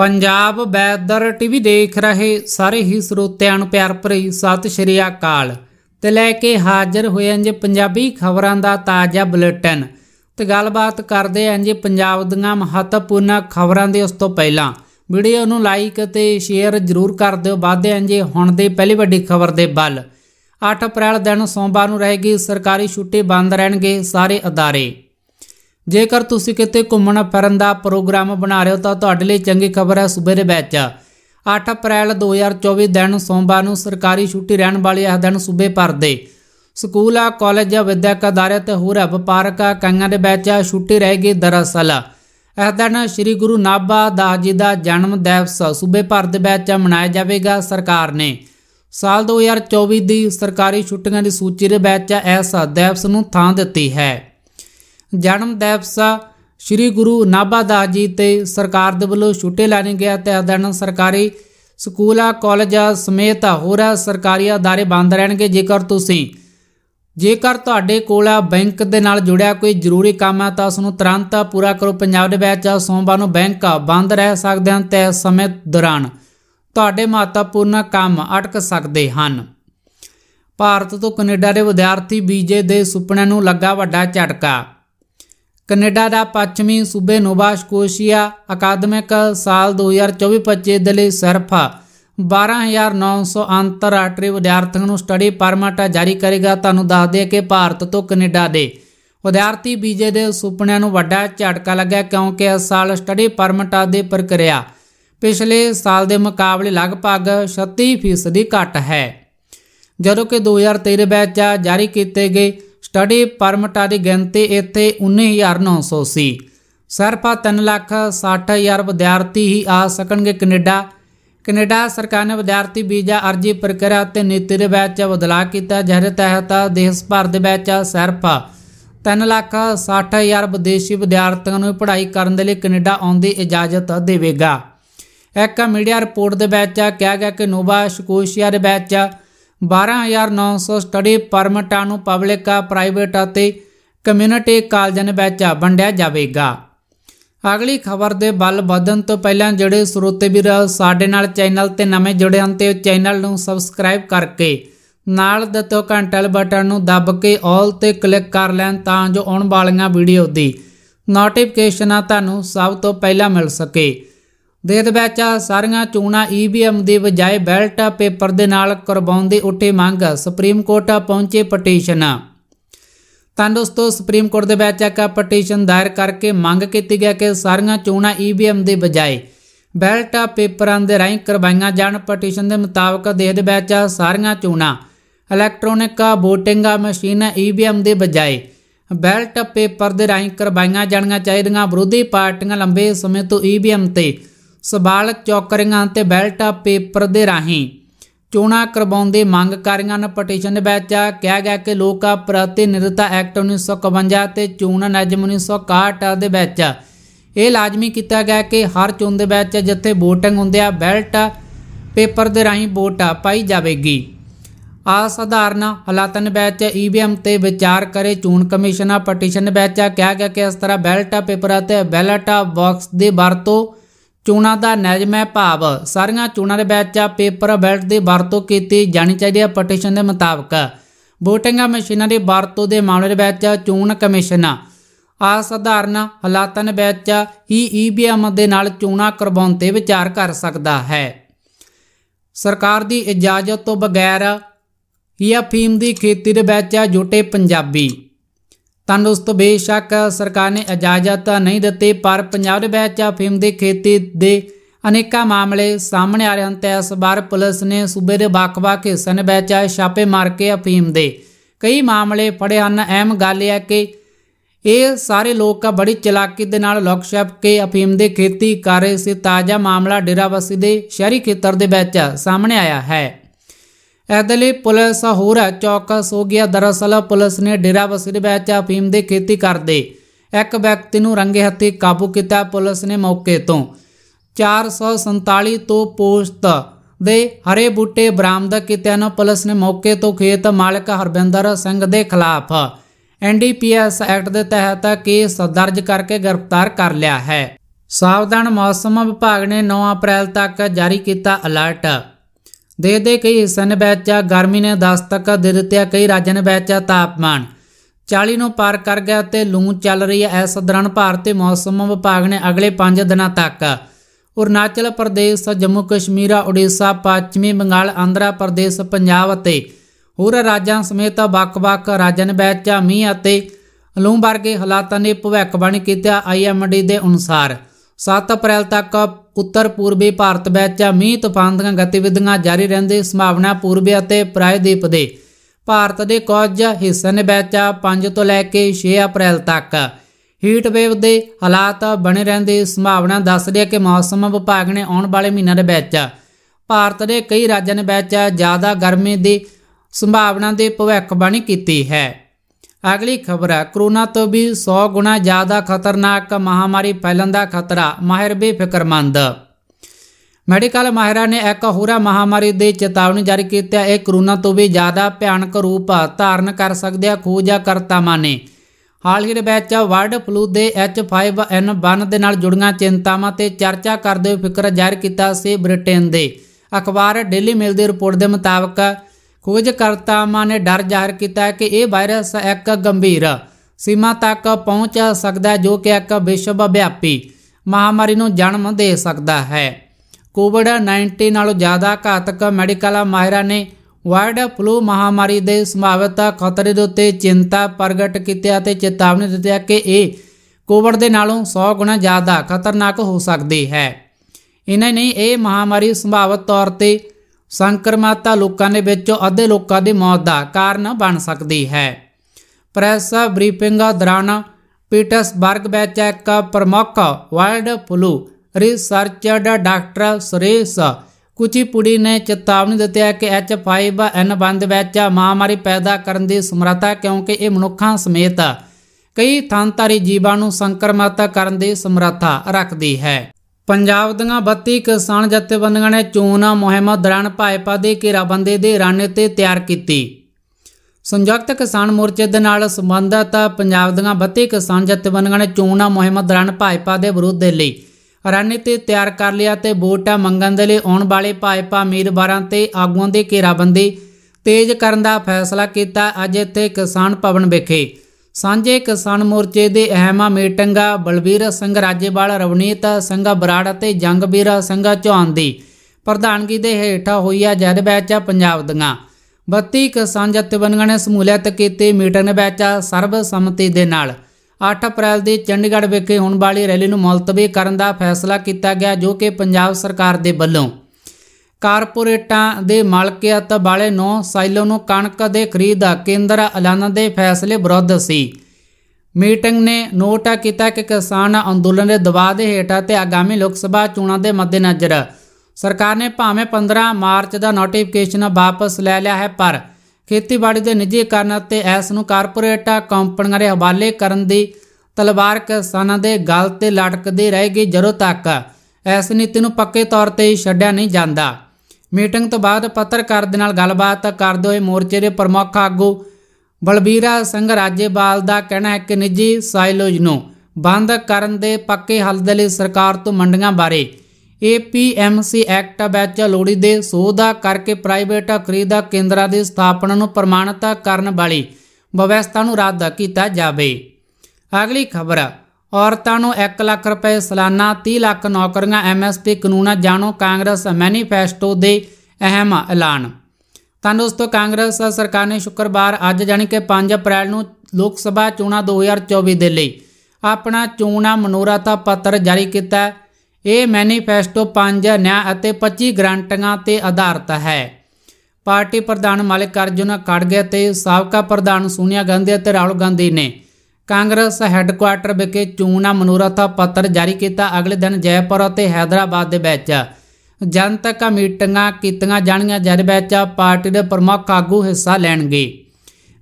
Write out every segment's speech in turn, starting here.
Punjab weather TV ਦੇਖ ਰਹੇ ਸਾਰੇ ਹੀ ਸਰੋਤਿਆਂ ਨੂੰ ਪਿਆਰ ਭਰੀ ਸਤਿ ਸ਼੍ਰੀ ਅਕਾਲ ਤੇ ਲੈ ਕੇ ਹਾਜ਼ਰ ਹੋਏ ਅੰਜ ਪੰਜਾਬੀ ਖਬਰਾਂ ਦਾ ਤਾਜ਼ਾ ਬੁਲੇਟਿਨ ਤੇ ਗੱਲਬਾਤ ਕਰਦੇ ਅੰਜ ਪੰਜਾਬ ਦੀਆਂ ਮਹੱਤਵਪੂਰਨ ਖਬਰਾਂ ਦੇ ਉਸ ਤੋਂ ਪਹਿਲਾਂ ਵੀਡੀਓ ਨੂੰ ਲਾਈਕ ਤੇ ਸ਼ੇਅਰ ਜ਼ਰੂਰ ਕਰ ਦਿਓ ਵਾਧੇ ਅੰਜ ਹੁਣ ਦੇ ਪਹਿਲੀ ਵੱਡੀ ਖਬਰ ਦੇ ਵੱਲ 8 ਅਪ੍ਰੈਲ ਦਿਨ ਸੋਮਵਾਰ ਨੂੰ ਰਹੇਗੀ ਸਰਕਾਰੀ ਛੁੱਟੀ ਬੰਦ ਰਹਿਣਗੇ ਸਾਰੇ ਅਦਾਰੇ ਜੇਕਰ ਤੁਸੀਂ ਕਿਤੇ ਘੁੰਮਣ ਫਿਰਨ ਦਾ ਪ੍ਰੋਗਰਾਮ ਬਣਾ ਰਹੇ ਹੋ ਤਾਂ ਤੁਹਾਡੇ ਲਈ ਚੰਗੀ ਖਬਰ ਹੈ ਸੂਬੇ ਦੇ ਵਿੱਚ 8 ਅਪ੍ਰੈਲ 2024 ਦਿਨ ਸੋਮਵਾਰ ਨੂੰ ਸਰਕਾਰੀ ਛੁੱਟੀ ਰਹਿਣ ਵਾਲੀ ਹੈ ਦਿਨ ਸੂਬੇ ਭਰ ਦੇ ਸਕੂਲ ਆ ਕਾਲਜ ਆ ਵਿਦਿਅਕ ਅਦਾਰੇ ਤੇ ਹੋਰ ਵਪਾਰਕ ਕੰਗਾਂ ਦੇ ਵਿੱਚ ਛੁੱਟੀ ਰਹੇਗੀ ਦਰਅਸਲ ਇਸ ਦਿਨ ਸ੍ਰੀ ਗੁਰੂ ਨਾਭਾ ਦਾਸ ਜੀ ਦਾ ਜਨਮ ਦਿਵਸ ਸੂਬੇ ਭਰ ਦੇ ਵਿੱਚ ਮਨਾਇਆ ਜਾਵੇਗਾ ਸਰਕਾਰ ਨੇ ਸਾਲ 2024 ਦੀ ਸਰਕਾਰੀ ਛੁੱਟੀਆਂ ਦੀ ਸੂਚੀ ਦੇ ਵਿੱਚ ਇਸ ਦਿਵਸ ਨੂੰ ਥਾਂ ਦਿੱਤੀ ਹੈ ਜਨਮ ਦਿਵਸ ਸ੍ਰੀ ਗੁਰੂ ਨਾਭਾ ਦਾਸ ਜੀ ਤੇ ਸਰਕਾਰ ਦੇ ਵੱਲੋਂ ਛੁੱਟੇ ਲੈਣੇ ਗਿਆ ਤੇ ਅਦਨ ਸਰਕਾਰੀ ਸਕੂਲਾਂ ਕਾਲਜਾਂ ਸਮੇਤ ਹੋਰ ਸਰਕਾਰੀ ਅਦਾਰੇ ਬੰਦ ਰਹਿਣਗੇ ਜੇਕਰ ਤੁਸੀਂ ਜੇਕਰ ਤੁਹਾਡੇ ਕੋਲ ਬੈਂਕ ਦੇ ਨਾਲ ਜੁੜਿਆ ਕੋਈ ਜ਼ਰੂਰੀ ਕੰਮ ਹੈ ਤਾਂ ਉਸ ਨੂੰ ਤੁਰੰਤ ਪੂਰਾ ਕਰੋ ਪੰਜਾਬ ਦੇ ਵਿੱਚ ਸੋਮਵਾਰ ਨੂੰ ਬੈਂਕ ਬੰਦ ਰਹਿ ਸਕਦੇ ਹਨ ਤੇ ਇਸ ਸਮੇਂ ਦੌਰਾਨ ਤੁਹਾਡੇ ਮਹੱਤਵਪੂਰਨ ਕੰਮ ਅਟਕ ਸਕਦੇ ਹਨ ਭਾਰਤ ਤੋਂ ਕੈਨੇਡਾ ਦੇ ਵਿਦਿਆਰਥੀ ਵੀਜ਼ੇ ਦੇ ਸੁਪਨਿਆਂ ਨੂੰ ਲੱਗਾ ਵੱਡਾ ਝਟਕਾ ਕੈਨੇਡਾ ਦਾ ਪੱਛਮੀ ਸੂਬੇ ਨੋਵਾ ਸਕੋਸ਼ੀਆ ਅਕਾਦਮਿਕ ਸਾਲ 2024-25 ਦੇ ਲਈ ਸਿਰਫ 12900 ਅੰਤਰਰਾਸ਼ਟਰੀ ਵਿਦਿਆਰਥੀਆਂ ਨੂੰ ਸਟੱਡੀ ਪਰਮਿਟ ਜਾਰੀ ਕਰੇਗਾ ਤੁਹਾਨੂੰ ਦੱਸ ਦਈਏ ਕਿ ਭਾਰਤ ਤੋਂ ਕੈਨੇਡਾ ਦੇ ਵਿਦਿਆਰਥੀ ਵੀਜ਼ੇ ਦੇ ਸੁਪਨਿਆਂ ਨੂੰ ਵੱਡਾ ਝਟਕਾ ਲੱਗਾ ਕਿਉਂਕਿ ਇਸ ਸਾਲ ਸਟੱਡੀ ਪਰਮਿਟ ਦੀ ਪ੍ਰਕਿਰਿਆ ਪਿਛਲੇ ਸਾਲ ਦੇ ਮੁਕਾਬਲੇ ਲਗਭਗ 36% ਦੀ ਘਟ ਹੈ ਜਦੋਂ ਕਿ 2013 ਵਿੱਚ ਜਾਰੀ ਕੀਤੇ ਗਏ ਸਟੱਡੀ ਪਰਮਟਾ ਦੀ ਗਿਣਤੀ ਇੱਥੇ 19900 ਸੀ ਸਿਰਫ 3 ਲੱਖ 60000 ਵਿਦਿਆਰਥੀ ਹੀ ਆ ਸਕਣਗੇ ਕੈਨੇਡਾ ਕੈਨੇਡਾ ਸਰਕਾਰ ਨੇ ਵਿਦਿਆਰਥੀ ਵੀਜ਼ਾ ਅਰਜ਼ੀ ਪ੍ਰਕਿਰਿਆ ਤੇ ਨੀਤੀ ਦੇ ਵਿੱਚ ਬਦਲਾਅ ਕੀਤਾ ਜਿਹਦੇ ਤਹਿਤ ਦੇਸ਼ ਭਰ ਦੇ ਵਿੱਚ ਸਿਰਫ 3 ਲੱਖ 60000 ਵਿਦੇਸ਼ੀ ਵਿਦਿਆਰਥੀਆਂ ਨੂੰ ਪੜ੍ਹਾਈ ਕਰਨ ਦੇ ਲਈ ਕੈਨੇਡਾ ਆਉਣ ਦੀ ਇਜਾਜ਼ਤ ਦੇਵੇਗਾ ਇੱਕ ਮੀਡੀਆ ਰਿਪੋਰਟ ਦੇ ਵਿੱਚ ਕਿਹਾ ਗਿਆ ਕਿ ਨੋਵਾ ਸਕੋਸ਼ੀਆ ਦੇ ਵਿੱਚ 12900 ਸਟੱਡੀ ਪਰਮਿਟਾਂ ਨੂੰ ਪਬਲਿਕ ਪ੍ਰਾਈਵੇਟ ਅਤੇ ਕਮਿਊਨਿਟੀ ਕਾਲਜਾਂ ਵਿੱਚ ਵੰਡਿਆ ਜਾਵੇਗਾ ਅਗਲੀ ਖਬਰ ਦੇ ਬਲ ਵਧਣ ਤੋਂ ਪਹਿਲਾਂ ਜਿਹੜੇ ਸਰੋਤੇ ਵੀਰ ਸਾਡੇ ਨਾਲ ਚੈਨਲ ਤੇ ਨਵੇਂ ਜੁੜੇ ਹਨ ਤੇ ਚੈਨਲ ਨੂੰ ਸਬਸਕ੍ਰਾਈਬ ਕਰਕੇ ਨਾਲ ਦਿੱਤੇ ਘੰਟੇ ਬਟਨ ਨੂੰ ਦਬ ਕੇ ਆਲ ਤੇ ਕਲਿੱਕ ਕਰ ਲੈਣ ਤਾਂ ਜੋ ਆਉਣ ਵਾਲੀਆਂ ਵੀਡੀਓ ਦੀ ਨੋਟੀਫਿਕੇਸ਼ਨਾਂ ਤੁਹਾਨੂੰ ਸਭ ਤੋਂ ਪਹਿਲਾਂ ਮਿਲ ਸਕੇ ਦੇਤ ਵਿੱਚ ਸਾਰੀਆਂ ਚੋਣਾਂ ਈਵੀਐਮ ਦੇ ਬਜਾਏ ਬੈਲਟ ਪੇਪਰ ਦੇ ਨਾਲ ਕਰਵਾਉਂਦੇ ਉੱਠੇ ਮੰਗ ਸੁਪਰੀਮ ਕੋਰਟ ਪਹੁੰਚੇ ਪਟੀਸ਼ਨ ਤਾਂ ਦੋਸਤੋ ਸੁਪਰੀਮ ਕੋਰਟ ਦੇ ਵਿੱਚ ਇੱਕ ਪਟੀਸ਼ਨ ਦਾਇਰ ਕਰਕੇ ਮੰਗ ਕੀਤੀ ਗਿਆ ਕਿ ਸਾਰੀਆਂ ਚੋਣਾਂ ਈਵੀਐਮ ਦੇ ਬਜਾਏ ਬੈਲਟ ਪੇਪਰਾਂ ਦੇ ਰਾਹੀਂ ਕਰਵਾਈਆਂ ਜਾਣ ਪਟੀਸ਼ਨ ਦੇ ਮੁਤਾਬਕ ਦੇਦ ਦੇ ਵਿੱਚ ਸਾਰੀਆਂ ਚੋਣਾਂ ਇਲੈਕਟ੍ਰੋਨਿਕ ਵੋਟਿੰਗ ਮਸ਼ੀਨ ਈਵੀਐਮ ਦੇ ਬਜਾਏ ਬੈਲਟ ਪੇਪਰ ਦੇ ਰਾਹੀਂ ਕਰਵਾਈਆਂ ਜਾਣੀਆਂ ਚਾਹੀਦੀਆਂ ਵਿਰੋਧੀ ਪਾਰਟੀਆਂ ਲੰਬੇ ਸਮੇਂ ਤੋਂ ਈਵੀਐਮ ਤੇ ਸਬਾਲਕ ਚੌਕਰੀਆਂ ਤੇ ਬੈਲਟ ਪੇਪਰ ਦੇ ਰਾਹੀਂ ਚੋਣਾਂ ਕਰਵਾਉਂਦੇ ਮੰਗ ਕਰੀਆਂ ਨੇ ਪਟੀਸ਼ਨ ਪਟੀਸ਼ਨ ਵਿੱਚ ਕਿਹਾ ਗਿਆ ਕਿ ਲੋਕ ਪ੍ਰਤੀਨਿਧਤਾ ਐਕਟ 1951 ਤੇ ਚੋਣ ਨਿਯਮ 1961 ਦੇ ਵਿੱਚ ਇਹ ਲਾਜ਼ਮੀ ਕੀਤਾ ਗਿਆ ਕਿ ਹਰ ਚੋਣ ਦੇ ਵਿੱਚ ਜਿੱਥੇ VOTING ਹੁੰਦੀ ਆ ਬੈਲਟ ਪੇਪਰ ਦੇ ਰਾਹੀਂ ਵੋਟ ਪਾਈ ਜਾਵੇਗੀ ਸਧਾਰਨ ਹਾਲਾਤਾਂ ਵਿੱਚ ਈਵੀਐਮ ਤੇ ਵਿਚਾਰ ਕਰੇ ਚੋਣ ਕਮਿਸ਼ਨ ਪਟੀਸ਼ਨ ਵਿੱਚ ਕਿਹਾ ਗਿਆ ਕਿ ਇਸ ਤਰ੍ਹਾਂ ਬੈਲਟ ਪੇਪਰ ਅਤੇ ਬੈਲਟ ਬਾਕਸ ਦੇ ਵਰਤੋਂ ਚੋਣਾਂ ਦਾ ਨਿਯਮੈ ਭਾਵ ਸਾਰੀਆਂ ਚੋਣਾਂ ਦੇ ਵਿੱਚ ਪੇਪਰ ਬੈਲਟ ਦੀ ਵਰਤੋਂ ਕੀਤੀ ਜਾਣੀ ਚਾਹੀਦੀ ਹੈ ਪਟੀਸ਼ਨ ਦੇ ਮੁਤਾਬਕ ਵੋਟਿੰਗ ਮਸ਼ੀਨਾਂ ਦੀ ਵਰਤੋਂ ਦੇ ਮਾਮਲੇ ਦੇ ਵਿੱਚ ਚੋਣ ਕਮਿਸ਼ਨ ਆਸਧਾਰਨ ਹਾਲਾਤਾਂ ਦੇ ਵਿੱਚ ਹੀ ਈਵੀਐਮ e ਦੇ ਨਾਲ ਚੋਣਾਂ ਕਰਵਾਉਣ ਤੇ ਵਿਚਾਰ ਕਰ ਸਕਦਾ ਹੈ ਸਰਕਾਰ ਦੀ ਇਜਾਜ਼ਤ ਤੋਂ ਬਗੈਰ ਇਹ ਫੀਮ ਦੀ ਖੇਤੀ ਦੇ ਵਿੱਚ ਜੁਟੇ ਪੰਜਾਬੀ ਦੋਸਤੋ ਬੇਸ਼ੱਕ ਸਰਕਾਰ ਨੇ ਇਜਾਜ਼ਤ ਨਹੀਂ ਦਿੱਤੀ ਪਰ ਪੰਜਾਬ ਦੇ ਵਿੱਚ ਫਿਲਮ ਦੀ ਖੇਤੀ ਦੇ ਅਨੇਕਾਂ ਮਾਮਲੇ ਸਾਹਮਣੇ ਆ ਰਹੇ ਹਨ ਤੇ ਇਸ ਵਾਰ ਪੁਲਿਸ ਨੇ ਸੂਬੇ ਦੇ ਵੱਖ-ਵੱਖ ਵਿੱਚ ਛਾਪੇ ਮਾਰ ਕੇ ਫਿਲਮ ਦੇ ਕਈ ਮਾਮਲੇ ਫੜੇ ਹਨ ਅਹਿਮ ਗੱਲ ਇਹ ਹੈ ਕਿ ਇਹ ਸਾਰੇ ਲੋਕ ਬੜੀ ਚਲਾਕੀ ਦੇ ਨਾਲ ਲੋਕ ਕੇ ਅਫੀਮ ਦੇ ਖੇਤੀ ਕਰ ਰਹੇ ਸੀ ਤਾਜ਼ਾ ਮਾਮਲਾ ਡੇਰਾਬਸੀ ਦੇ ਸ਼ਹਿਰੀ ਖੇਤਰ ਦੇ ਵਿੱਚ ਸਾਹਮਣੇ ਆਇਆ ਹੈ ਇਹਦੇ ਲਈ ਪੁਲਿਸ ਹੋਰ ਚੌਕਸ ਹੋ ਗਿਆ ਦਰਅਸਲ ਪੁਲਿਸ ਨੇ ਡੇਰਾ ਬਸਰੀ ਵਿੱਚ ਅਫੀਮ ਦੀ ਖੇਤੀ ਕਰਦੇ ਇੱਕ ਵਿਅਕਤੀ ਨੂੰ ਰੰਗੇ ਹੱਥੀ ਕਾਬੂ ਕੀਤਾ ਪੁਲਿਸ ਨੇ ਮੌਕੇ ਤੋਂ 447 ਤੋਂ ਪੋਸਤ ਦੇ ਹਰੇ ਬੂਟੇ ਬਰਾਮਦ ਕੀਤੇ ਹਨ ਪੁਲਿਸ ਨੇ ਮੌਕੇ ਤੋਂ ਖੇਤ ਮਾਲਕ ਹਰਬਿੰਦਰ ਸਿੰਘ ਦੇ ਖਿਲਾਫ ਐਨਡੀਪੀਐਸ ਐਕਟ ਦੇ ਤਹਿਤ ਕੇਸ ਦਰਜ ਕਰਕੇ ਗ੍ਰਿਫਤਾਰ ਕਰ ਲਿਆ ਹੈ ਸਾਵਧਾਨ ਮੌਸਮ ਵਿਭਾਗ ਨੇ 9 ਅਪ੍ਰੈਲ ਤੱਕ ਜਾਰੀ ਕੀਤਾ ਅਲਰਟ ਦੇ ਦੇ ਕਈ ਸਨ ਨੇ ਬੈਚਾ ਗਰਮੀ ਨੇ 10 ਤੱਕ ਦੇ ਦਿੱਤਿਆ ਕਈ ਰਾਜਾਂ ਨੇ ਬੈਚਾ ਤਾਪਮਾਨ 40 ਨੂੰ ਪਾਰ ਕਰ ਗਿਆ ਤੇ ਲੂ ਚੱਲ ਰਹੀ ਹੈ ਇਸ ਦੌਰਾਨ ਭਾਰਤੀ ਮੌਸਮ ਵਿਭਾਗ ਨੇ ਅਗਲੇ 5 ਦਿਨਾਂ ਤੱਕ ਉਰਨਾਚਲ ਪ੍ਰਦੇਸ਼ ਜੰਮੂ ਕਸ਼ਮੀਰ ਓਡੀਸ਼ਾ ਪੱਛਮੀ ਬੰਗਾਲ ਆਂਧਰਾ ਪ੍ਰਦੇਸ਼ ਪੰਜਾਬ ਅਤੇ ਹੋਰ ਰਾਜਾਂ ਸਮੇਤ ਵੱਖ-ਵੱਖ ਰਾਜਾਂ ਵਿੱਚ ਮੀਂਹ ਅਤੇ ਲੂ ਵਰਗੇ ਹਾਲਾਤਾਂ ਦੀ ਭਵਿੱਖਬਾਣੀ ਕੀਤੀ ਆਈਐਮਡੀ ਦੇ ਅਨੁਸਾਰ 7 ਅਪ੍ਰੈਲ ਤੱਕ ਉੱਤਰ ਪੂਰਬੀ ਭਾਰਤ ਵਿੱਚ ਮੀਂਹ ਤੂਫਾਨ ਦੀਆਂ ਗਤੀਵਿਧੀਆਂ ਜਾਰੀ ਰਹਿਣ ਦੀ ਸੰਭਾਵਨਾ ਪੂਰਬੀ ਅਤੇ ਪ੍ਰਾਇਦੀਪ ਦੇ ਭਾਰਤ ਦੇ ਕੁਝ ਹਿੱਸਿਆਂ ਵਿੱਚ 5 ਤੋਂ ਲੈ ਕੇ 6 ਅਪ੍ਰੈਲ ਤੱਕ ਹੀਟ ਵੇਵ ਦੇ ਹਾਲਾਤ ਬਣੇ ਰਹਿਣ ਦੀ ਸੰਭਾਵਨਾ ਦੱਸ ਰਿਹਾ ਕਿ ਮੌਸਮ ਵਿਭਾਗ ਨੇ ਆਉਣ ਵਾਲੇ ਮਹੀਨਿਆਂ ਦੇ ਵਿੱਚ ਭਾਰਤ ਦੇ ਕਈ ਰਾਜਾਂ ਵਿੱਚ ਜ਼ਿਆਦਾ ਗਰਮੀ ਦੀ ਸੰਭਾਵਨਾ ਦੀ ਭਵਿੱਖਬਾਣੀ ਕੀਤੀ ਹੈ ਅਗਲੀ ਖਬਰ ਹੈ ਕਰੋਨਾ ਤੋਂ ਵੀ 100 ਗੁਣਾ ਜ਼ਿਆਦਾ ਖਤਰਨਾਕ ਮਹਾਮਾਰੀ ਫੈਲਣ ਦਾ ਖਤਰਾ ਮਾਹਿਰ ਵੀ ਫਿਕਰਮੰਦ ਮੈਡੀਕਲ ਮਾਹਿਰਾਂ ਨੇ ਇੱਕ ਹੋਰਾ ਮਹਾਮਾਰੀ ਦੀ ਚੇਤਾਵਨੀ ਜਾਰੀ ਕੀਤੀ ਹੈ ਇਹ ਕਰੋਨਾ ਤੋਂ ਵੀ ਜ਼ਿਆਦਾ ਭਿਆਨਕ ਰੂਪ ਧਾਰਨ ਕਰ ਸਕਦੇ ਆ ਕਰਤਾ ਨੇ ਹਾਲ ਹੀ ਦੇ ਵਿੱਚ ਵਰਲਡ ਫਲੂ ਦੇ H5N1 ਦੇ ਨਾਲ ਜੁੜੀਆਂ ਚਿੰਤਾਵਾਂ ਤੇ ਚਰਚਾ ਕਰਦੇ ਹੋਏ ਫਿਕਰ ਜ਼ਾਹਿਰ ਕੀਤਾ ਸੀ ਬ੍ਰਿਟੇਨ ਦੇ ਅਖਬਾਰ ਡੇਲੀ ਮੇਲ ਦੇ ਰਿਪੋਰਟ ਦੇ ਮੁਤਾਬਕ ਕੁਝ ਕਰਤਾਵਾਂ ਨੇ ਡਰ ਜ਼ਾਹਰ ਕੀਤਾ ਕਿ ਇਹ ਵਾਇਰਸ ਇੱਕ ਗੰਭੀਰ ਸੀਮਾ ਤੱਕ ਪਹੁੰਚ ਸਕਦਾ ਹੈ ਜੋ ਕਿ ਇੱਕ ਵਿਸ਼ਵ ਵਿਆਪੀ ਮਹਾਮਾਰੀ ਨੂੰ ਜਨਮ ਦੇ ਸਕਦਾ ਹੈ ਕੋਵਿਡ-19 ਨਾਲੋਂ ਜ਼ਿਆਦਾ ਘਾਤਕ ਮੈਡੀਕਲ ਮਾਹਿਰਾਂ ਨੇ ਵਾਇਰਡ ਫਲੂ ਮਹਾਮਾਰੀ ਦੇ ਸੰਭਾਵਿਤ ਖਤਰੇ ਦੇ ਉੱਤੇ ਚਿੰਤਾ ਪ੍ਰਗਟ ਕੀਤੀ ਅਤੇ ਚੇਤਾਵਨੀ ਦਿੱਤੀ ਕਿ ਇਹ ਕੋਵਿਡ ਦੇ ਨਾਲੋਂ 100 ਗੁਣਾ ਜ਼ਿਆਦਾ ਖਤਰਨਾਕ ਹੋ ਸਕਦੀ ਹੈ ਇਹ ਨਹੀਂ ਇਹ ਮਹਾਮਾਰੀ ਸੰਭਾਵਿਤ ਤੌਰ ਤੇ ਸੰਕਰਮਾਤਾ ਲੋਕਾਂ ਦੇ ਵਿੱਚੋਂ ਅੱਧੇ ਲੋਕਾਂ ਦੀ ਮੌਤ ਦਾ ਕਾਰਨ ਬਣ ਸਕਦੀ ਹੈ ਪ੍ਰੈਸ ਬਰੀਫਿੰਗਾਂ ਦੌਰਾਨ ਪੀਟਰਸਬਰਗ ਵਿੱਚ ਇੱਕ ਪ੍ਰਮੁੱਖ wild flu researcher doctor Suresh Kuchipudi ਨੇ ਚੇਤਾਵਨੀ ਦਿੱਤੀ ਹੈ ਕਿ H5N1 ਬੰਦ ਵਿੱਚ ਮਹਾਮਾਰੀ ਪੈਦਾ ਕਰਨ ਦੀ ਸਮਰੱਥਾ ਕਿਉਂਕਿ ਇਹ ਮਨੁੱਖਾਂ ਸਮੇਤ ਕਈ ਥਾਂਤਾਰੀ ਜੀਵਾਂ ਨੂੰ ਸੰਕਰਮਿਤ ਕਰਨ ਦੀ ਸਮਰੱਥਾ ਰੱਖਦੀ ਹੈ ਪੰਜਾਬ ਦੀਆਂ 32 ਕਿਸਾਨ ਜਥੇਬੰਦੀਆਂ ਨੇ ਚੋਣਾਂ ਮੁਹਿੰਮ ਦੌਰਾਨ ਭਾਜਪਾ ਦੇ ਘੇਰਾਬੰਦੇ ਦੇ ਰਣਨੀਤੀ ਤਿਆਰ ਕੀਤੀ ਸੰਯੁਕਤ ਕਿਸਾਨ ਮੋਰਚੇ ਦੇ ਨਾਲ ਸੰਬੰਧਤ ਪੰਜਾਬ ਦੀਆਂ 32 ਕਿਸਾਨ ਜਥੇਬੰਦੀਆਂ ਨੇ ਚੋਣਾਂ ਮੁਹਿੰਮ ਦੌਰਾਨ ਭਾਜਪਾ ਦੇ ਵਿਰੋਧ ਦੇ ਲਈ ਰਣਨੀਤੀ ਤਿਆਰ ਕਰ ਲਿਆ ਤੇ ਵੋਟਾਂ ਮੰਗਣ ਦੇ ਲਈ ਆਉਣ ਵਾਲੇ ਭਾਜਪਾ ਉਮੀਦਵਾਰਾਂ ਤੇ ਆਗੂਆਂ ਦੇ ਘੇਰਾਬੰਦੀ ਤੇਜ਼ ਕਰਨ ਦਾ ਫੈਸਲਾ ਕੀਤਾ ਅੱਜ ਇੱਥੇ ਕਿਸਾਨ ਭਵਨ ਵਿਖੇ ਸਾਂਝੇ ਕਿਸਾਨ ਮੋਰਚੇ ਦੇ ਅਹਿਮਾ ਮੀਟਿੰਗਾਂ ਬਲਬੀਰ ਸਿੰਘ ਰਾਜੇਵਾਲ ਰਵਨੀਤ ਸਿੰਘ ਬਰਾੜ ਅਤੇ ਜੰਗਵੀਰ ਸਿੰਘ ਚੌਹਾਨ ਦੀ ਪ੍ਰਧਾਨਗੀ ਦੇ ਹੇਠਾ ਹੋਈ ਆ ਜਦ ਵਿੱਚ ਪੰਜਾਬ ਦੀਆਂ 32 ਕਿਸਾਨ ਜਥੇਬੰਦੀਆਂ ਨੇ ਸਮੂਲਿਅਤ ਕੀਤੀ ਮੀਟਿੰਗ ਵਿੱਚ ਸਰਬ ਸੰਮਤੀ ਦੇ ਨਾਲ 8 ਅਪ੍ਰੈਲ ਦੀ ਚੰਡੀਗੜ੍ਹ ਵਿਖੇ ਹੋਣ ਵਾਲੀ ਰੈਲੀ ਨੂੰ ਮੁਲਤਵੀ ਕਰਨ ਦਾ ਫੈਸਲਾ ਕੀਤਾ ਗਿਆ ਜੋ ਕਿ ਪੰਜਾਬ ਸਰਕਾਰ ਦੇ ਵੱਲੋਂ ਕਾਰਪੋਰੇਟਾਂ ਦੇ ਮਾਲਕੀਅਤ ਵਾਲੇ ਨੌ ਸਾਈਲੋ ਨੂੰ ਕਣਕ ਦੇ ਖਰੀਦ ਦਾ ਕੇਂਦਰ ਐਲਾਨ ਦੇ ਫੈਸਲੇ ਵਿਰੁੱਧ ਸੀ ਮੀਟਿੰਗ ਨੇ ਨੋਟ ਕੀਤਾ ਕਿ ਕਿਸਾਨ ਅੰਦੋਲਨ ਦੇ ਦਬਾਅ ਦੇ ਹੇਠ ਅਤੇ ਆਗਾਮੀ ਲੋਕ ਸਭਾ ਚੋਣਾਂ ਦੇ ਮੱਦੇਨਜ਼ਰ ਸਰਕਾਰ ਨੇ ਭਾਵੇਂ 15 ਮਾਰਚ ਦਾ ਨੋਟੀਫਿਕੇਸ਼ਨ ਵਾਪਸ ਲੈ ਲਿਆ ਹੈ ਪਰ ਖੇਤੀਬਾੜੀ ਦੇ ਨਿੱਜੀਕਰਨ ਅਤੇ ਇਸ ਨੂੰ ਕਾਰਪੋਰੇਟ ਕੰਪਨੀਆਂ ਦੇ ਹਵਾਲੇ ਕਰਨ ਦੀ ਤਲਵਾਰ ਕਿਸਾਨਾਂ ਦੇ ਗਲ ਤੇ ਲਟਕਦੀ ਰਹੇਗੀ ਜਦੋਂ ਤੱਕ ਇਸ ਨੀਤੀ ਨੂੰ ਪੱਕੇ ਤੌਰ ਤੇ ਛੱਡਿਆ ਨਹੀਂ ਜਾਂਦਾ ਮੀਟਿੰਗ ਤੋਂ ਬਾਅਦ ਪੱਤਰਕਾਰ ਦੇ ਨਾਲ ਗੱਲਬਾਤ ਕਰਦੇ ਹੋਏ ਮੋਰਚੇ ਦੇ ਪ੍ਰਮੁੱਖ ਆਗੂ ਬਲਬੀਰਾ ਸਿੰਘ ਰਾਜੇਵਾਲ ਦਾ ਕਹਿਣਾ ਹੈ ਕਿ ਨਿੱਜੀ ਸਾਇਲੋਜ ਨੂੰ ਬੰਦ ਕਰਨ ਦੇ ਪੱਕੇ ਹੱਲ ਦੇ ਲਈ ਸਰਕਾਰ ਤੋਂ ਮੰਡੀਆਂ ਬਾਰੇ ਏਪੀਐਮਸੀ ਐਕਟ ਵਿੱਚ ਦੇ ਸੋਧਾ ਕਰਕੇ ਪ੍ਰਾਈਵੇਟ ਖਰੀਦਾ ਕੇਂਦਰਾਂ ਦੀ ਸਥਾਪਨਾ ਨੂੰ ਪ੍ਰਮਾਣਿਤ ਕਰਨ ਵਾਲੀ ਵਿਵਸਥਾ ਨੂੰ ਰੱਦ ਕੀਤਾ ਜਾਵੇ ਅਗਲੀ ਖਬਰ ਔਰਤਾਂ ਨੂੰ 1 ਲੱਖ ਰੁਪਏ ਸਾਲਾਨਾ 30 ਲੱਖ ਨੌਕਰੀਆਂ ਐਮਐਸਪੀ ਕਾਨੂੰਨਾਂ ਜਾਣੋ ਕਾਂਗਰਸ ਮੈਨੀਫੈਸਟੋ ਦੇ ਅਹਿਮ ਐਲਾਨ ਤਾਂ ਦੋਸਤੋ ਕਾਂਗਰਸ ਸਰਕਾਰ ਨੇ ਸ਼ੁੱਕਰਵਾਰ ਅੱਜ ਜਾਨੀ ਕਿ 5 ਅਪ੍ਰੈਲ ਨੂੰ ਲੋਕ ਸਭਾ ਚੋਣਾਂ 2024 ਦੇ ਲਈ ਆਪਣਾ ਚੋਣਾਂ ਮਨੋਰਥਾ ਪੱਤਰ ਜਾਰੀ ਕੀਤਾ ਇਹ ਮੈਨੀਫੈਸਟੋ 5 ਨਿਆਂ ਅਤੇ 25 ਗਰੰਟੀਆਂ ਤੇ ਆਧਾਰਿਤ ਹੈ ਪਾਰਟੀ ਪ੍ਰਧਾਨ ਮਲਿਕ ਅਰਜੁਨ ਕੜਗੇ ਤੇ ਸਾਬਕਾ ਪ੍ਰਧਾਨ ਸੋਨੀਆ ਗਾਂਧੀ ਅਤੇ ਰਾਹੁਲ ਗਾਂਧੀ ਨੇ ਕਾਂਗਰਸ ਹੈੱਡਕੁਆਰਟਰ ਵਿਖੇ ਚੂਨਾ ਮਨੋਰਥ ਪੱਤਰ ਜਾਰੀ ਕੀਤਾ ਅਗਲੇ ਦਿਨ ਜੈਪੁਰ ਅਤੇ ਹైదరాబాద్ ਦੇ ਵਿੱਚ ਜਨਤਕ ਮੀਟਿੰਗਾਂ ਕੀਤੀਆਂ ਜਾਣੀਆਂ ਜਦ ਵਿੱਚ ਪਾਰਟੀ ਦੇ ਪ੍ਰਮੁੱਖ ਆਗੂ ਹਿੱਸਾ ਲੈਣਗੇ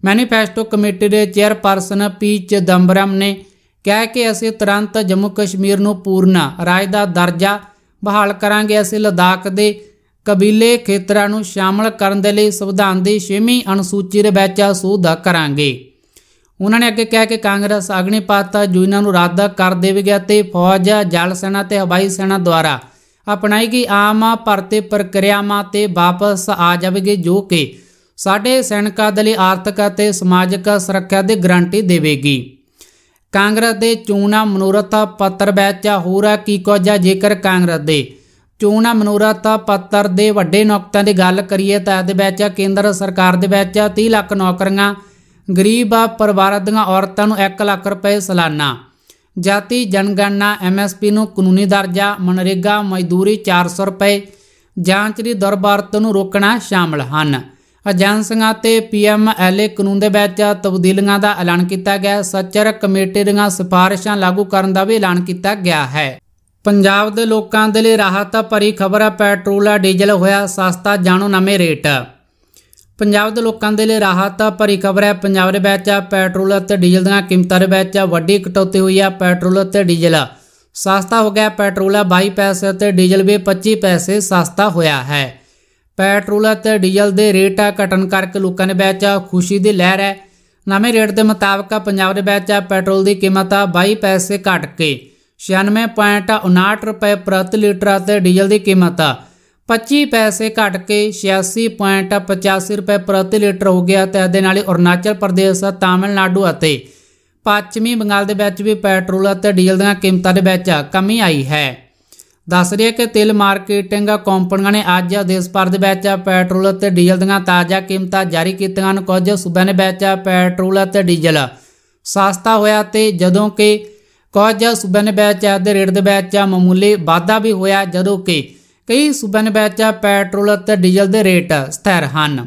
ਮੈਨੀਫੈਸਟੋ ਕਮੇਟੀ ਦੇ ਚੇਅਰਪਰਸਨ ਪੀ ਚਦੰਬਰਮ ਨੇ ਕਿਹਾ ਕਿ ਅਸੀਂ ਤੁਰੰਤ ਜੰਮੂ ਕਸ਼ਮੀਰ ਨੂੰ ਪੂਰਨ ਰਾਜ ਦਾ ਦਰਜਾ ਬਹਾਲ ਕਰਾਂਗੇ ਅਸੀਂ ਲਦਾਖ ਦੇ ਕਬੀਲੇ ਖੇਤਰਾਂ ਨੂੰ ਸ਼ਾਮਲ ਕਰਨ ਦੇ ਲਈ ਸੰਵਿਧਾਨ ਦੀ 6ਵੀਂ ਅਨੁਸੂਚੀ ਦੇ ਵਿੱਚ ਸੋਧ ਕਰਾਂਗੇ ਉਹਨਾਂ ਨੇ ਅੱਗੇ ਕਿਹਾ ਕਿ ਕਾਂਗਰਸ ਅਗਨੀਪਤ ਯੋਜਨਾ ਨੂੰ ਰੱਦ ਕਰ ਦੇਵੇਗੀ ਅਤੇ ਫੌਜ ਜਲ ਸੈਨਾ ਤੇ ਹਵਾਈ ਸੈਨਾ ਦੁਆਰਾ ਗਈ ਆਮ ਭਰਤੀ ਪ੍ਰਕਿਰਿਆਵਾਂ ਤੇ ਵਾਪਸ ਆ ਜਾਵੇਗੀ ਜੋ ਕਿ ਸਾਡੇ ਸੈਨਿਕਾਂ ਦੇ ਲਈ ਆਰਥਿਕ ਅਤੇ ਸਮਾਜਿਕ ਸੁਰੱਖਿਆ ਦੀ ਗਾਰੰਟੀ ਦੇਵੇਗੀ ਕਾਂਗਰਸ ਦੇ ਚੋਣਾਂ ਮਨੋਰਥ ਪੱਤਰ ਵਿੱਚ ਹੋਰਾ ਕੀ ਕੋਜਾ ਜੇਕਰ ਕਾਂਗਰਸ ਦੇ ਚੋਣਾਂ ਮਨੋਰਥ ਪੱਤਰ ਦੇ ਵੱਡੇ ਨੁਕਤਿਆਂ ਦੀ ਗੱਲ ਕਰੀਏ ਤਾਂ ਇਹਦੇ ਵਿੱਚ ਕੇਂਦਰ ਸਰਕਾਰ ਦੇ ਵਿੱਚ 30 ਲੱਖ ਨੌਕਰੀਆਂ ਗਰੀਬ ਪਰਿਵਾਰਾਂ ਦੀਆਂ ਔਰਤਾਂ ਨੂੰ 1 ਲੱਖ ਰੁਪਏ ਸਾਲਾਨਾ ਜਾਤੀ ਜਨਗਣਨਾ ਐਮਐਸਪੀ ਨੂੰ ਕਾਨੂੰਨੀ ਦਰਜਾ ਮਨਰੇਗਾ ਮਜ਼ਦੂਰੀ 400 ਰੁਪਏ ਜਾਂਚ ਦੀ ਦਰਬਾਰਤ ਨੂੰ ਰੋਕਣਾ ਸ਼ਾਮਲ ਹਨ ਏਜੰਸੀਆਂ ਤੇ ਪੀਐਮਐਲਏ ਕਾਨੂੰਨ ਦੇ ਵਿੱਚ ਤਬਦੀਲੀਆਂ ਦਾ ਐਲਾਨ ਕੀਤਾ ਗਿਆ ਸੱਚਰ ਕਮੇਟੀ ਦੀਆਂ ਸਿਫਾਰਿਸ਼ਾਂ ਲਾਗੂ ਕਰਨ ਦਾ ਵੀ ਐਲਾਨ ਕੀਤਾ ਗਿਆ ਹੈ ਪੰਜਾਬ ਦੇ ਲੋਕਾਂ ਦੇ ਲਈ ਰਾਹਤ ਭਰੀ ਖਬਰ ਹੈ ਪੈਟਰੋਲ ਡੀਜ਼ਲ ਹੋਇਆ ਸਸਤਾ ਜਾਣੋ ਨਵੇਂ ਰੇਟ ਪੰਜਾਬ ਦੇ ਲੋਕਾਂ ਦੇ ਲਈ ਰਾਹਤ ਭਰੀ ਖਬਰ ਹੈ ਪੰਜਾਬ ਦੇ ਵਿੱਚ ਪੈਟਰੋਲ ਅਤੇ ਡੀਜ਼ਲ ਦੀਆਂ ਕੀਮਤਾਂ ਦੇ ਵਿੱਚ ਵੱਡੀ ਕਟੌਤੀ ਹੋਈ ਹੈ ਪੈਟਰੋਲ ਅਤੇ ਡੀਜ਼ਲ ਸਸਤਾ ਹੋ ਗਿਆ ਪੈਟਰੋਲ 22 ਪੈਸੇ ਅਤੇ ਡੀਜ਼ਲ ਵੀ 25 ਪੈਸੇ ਸਸਤਾ ਹੋਇਆ ਹੈ ਪੈਟਰੋਲ ਅਤੇ ਡੀਜ਼ਲ ਦੇ ਰੇਟ ਘਟਣ ਕਰਕੇ ਲੋਕਾਂ ਦੇ ਵਿੱਚ ਖੁਸ਼ੀ ਦੀ ਲਹਿਰ ਹੈ ਨਵੇਂ ਰੇਟ ਦੇ ਮੁਤਾਬਕ ਪੰਜਾਬ ਦੇ ਵਿੱਚ ਪੈਟਰੋਲ ਦੀ ਕੀਮਤ 22 ਪੈਸੇ ਘਟ ਕੇ 96.59 ਰੁਪਏ ਪ੍ਰਤੀ ਲੀਟਰ ਅਤੇ ਡੀਜ਼ਲ ਦੀ ਕੀਮਤ 25 ਪੈਸੇ ਘਟ ਕੇ 86.85 ਰੁਪਏ ਪ੍ਰਤੀ ਲੀਟਰ ਹੋ ਗਿਆ ਤੇ ਇਹਦੇ ਨਾਲ ਹੀ ਅਰੁਣਾਚਲ ਪ੍ਰਦੇਸ਼ ਤਾਮਿਲਨਾਡੂ ਅਤੇ ਪੱਛਮੀ ਬੰਗਾਲ ਦੇ ਵਿੱਚ ਵੀ ਪੈਟਰੋਲ ਅਤੇ ਡੀਜ਼ਲ ਦੀਆਂ ਕੀਮਤਾਂ ਦੇ ਵਿੱਚ ਕਮੀ ਆਈ ਹੈ ਦੱਸ ਰਿਹਾ ਕਿ ਤੇਲ ਮਾਰਕੀਟਿੰਗ ਕੰਪਨੀਆਂ ਨੇ ਅੱਜ ਦੇਸ਼ ਭਰ ਦੇ ਵਿੱਚ ਪੈਟਰੋਲ ਅਤੇ ਡੀਜ਼ਲ ਦੀਆਂ ਤਾਜ਼ਾ ਕੀਮਤਾਂ ਜਾਰੀ ਕੀਤੀਆਂ ਹਨ ਕੁਝ ਸੂਬਿਆਂ ਦੇ ਵਿੱਚ ਪੈਟਰੋਲ ਅਤੇ ਡੀਜ਼ਲ ਸਸਤਾ ਹੋਇਆ ਤੇ ਜਦੋਂ ਕਿ ਕੁਝ ਸੂਬਿਆਂ ਦੇ ਵਿੱਚ ਦੇ ਰੇਟ ਦੇ ਵਿੱਚ ਮਾਮੂਲੀ ਵਾਧਾ ਵੀ ਹੋਇਆ ਜਦੋਂ ਕਿ ਕਈ ਸੂਬਿਆਂ ਵਿੱਚ ਪੈਟਰੋਲ ਅਤੇ ਡੀਜ਼ਲ ਦੇ ਰੇਟ ਸਥਿਰ ਹਨ